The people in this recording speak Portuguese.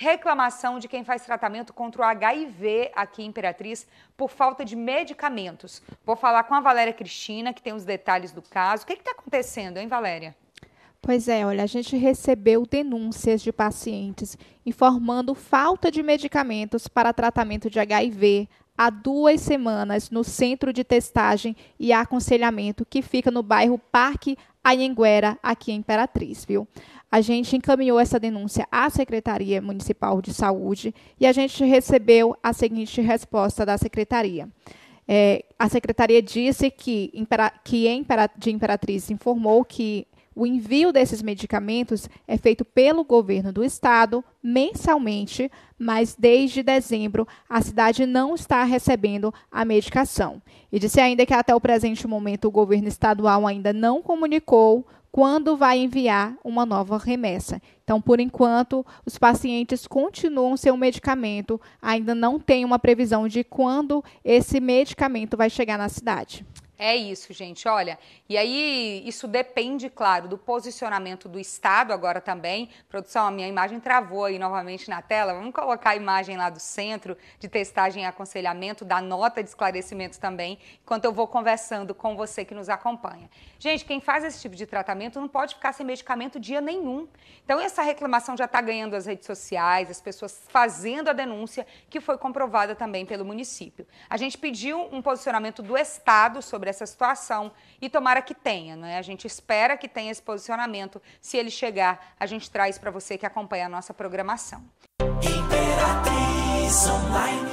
reclamação de quem faz tratamento contra o HIV aqui em Imperatriz por falta de medicamentos. Vou falar com a Valéria Cristina, que tem os detalhes do caso. O que está acontecendo, hein, Valéria? Pois é, olha, a gente recebeu denúncias de pacientes informando falta de medicamentos para tratamento de HIV, há duas semanas no Centro de Testagem e Aconselhamento, que fica no bairro Parque Anhanguera, aqui em Imperatriz, viu? A gente encaminhou essa denúncia à Secretaria Municipal de Saúde e a gente recebeu a seguinte resposta da Secretaria. É, a Secretaria disse que, que de Imperatriz informou que o envio desses medicamentos é feito pelo governo do estado mensalmente, mas desde dezembro a cidade não está recebendo a medicação. E disse ainda que até o presente momento o governo estadual ainda não comunicou quando vai enviar uma nova remessa. Então, por enquanto, os pacientes continuam seu medicamento, ainda não tem uma previsão de quando esse medicamento vai chegar na cidade. É isso, gente. Olha, e aí isso depende, claro, do posicionamento do Estado agora também. Produção, a minha imagem travou aí novamente na tela. Vamos colocar a imagem lá do Centro de Testagem e Aconselhamento, da nota de esclarecimento também, enquanto eu vou conversando com você que nos acompanha. Gente, quem faz esse tipo de tratamento não pode ficar sem medicamento dia nenhum. Então, essa reclamação já está ganhando as redes sociais, as pessoas fazendo a denúncia, que foi comprovada também pelo município. A gente pediu um posicionamento do Estado sobre essa situação e tomara que tenha, né? A gente espera que tenha esse posicionamento. Se ele chegar, a gente traz para você que acompanha a nossa programação. Imperatriz Online.